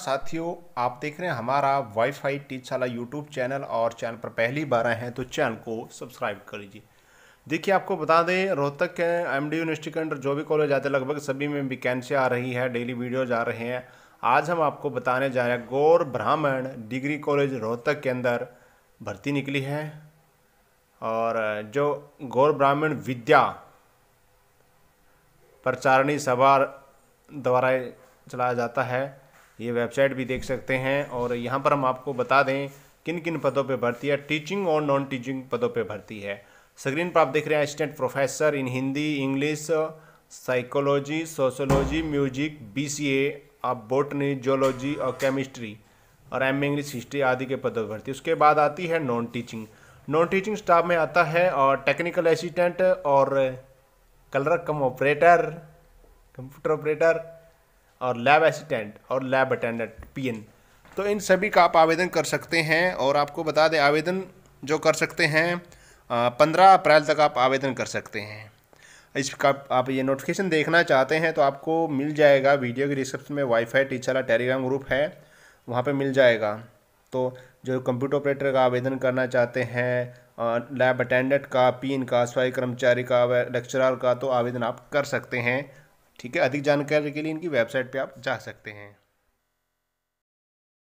साथियों आप देख रहे हैं हमारा वाईफाई वाला यूट्यूब चैनल और चैनल पर पहली बार आए हैं तो चैनल को सब्सक्राइब कर लीजिए देखिए आपको बता दें रोहतक के एम डी यूनिवर्सिटी के अंडर जो भी कॉलेज आते हैं लगभग सभी में वैकेंसी आ रही है डेली वीडियोज आ रहे हैं आज हम आपको बताने जा रहे हैं गौर ब्राह्मण डिग्री कॉलेज रोहतक के अंदर भर्ती निकली है और जो गौर ब्राह्मण विद्या प्रचारणी सभा द्वारा चलाया जाता है ये वेबसाइट भी देख सकते हैं और यहाँ पर हम आपको बता दें किन किन पदों पर भर्ती है टीचिंग और नॉन टीचिंग पदों पर भर्ती है स्क्रीन पर आप देख रहे हैं assistant professor in Hindi English psychology sociology music BCA आप बोटनी जोलॉजी और केमिस्ट्री और एम इंग्लिश हिस्ट्री आदि के पदों पर भर्ती उसके बाद आती है non teaching non teaching staff में आता है और टेक्निकल असिस्टेंट और clerk cum operator computer operator और लैब असिस्टेंट और लैब अटेंडेंट पी तो इन सभी का आप आवेदन कर सकते हैं और आपको बता दें आवेदन जो कर सकते हैं पंद्रह अप्रैल तक आप आवेदन कर सकते हैं इसका आप ये नोटिफिकेशन देखना चाहते हैं तो आपको मिल जाएगा वीडियो के डिस्क्रिप्शन में वाईफाई टीचर वाला टेलीग्राम ग्रुप है वहाँ पे मिल जाएगा तो जो कंप्यूटर ऑपरेटर का आवेदन करना चाहते हैं लैब अटेंडेंट का पीन का स्वाई कर्मचारी का लेक्चरर का तो आवेदन आप कर सकते हैं ठीक है अधिक जानकारी के लिए इनकी वेबसाइट पे आप जा सकते हैं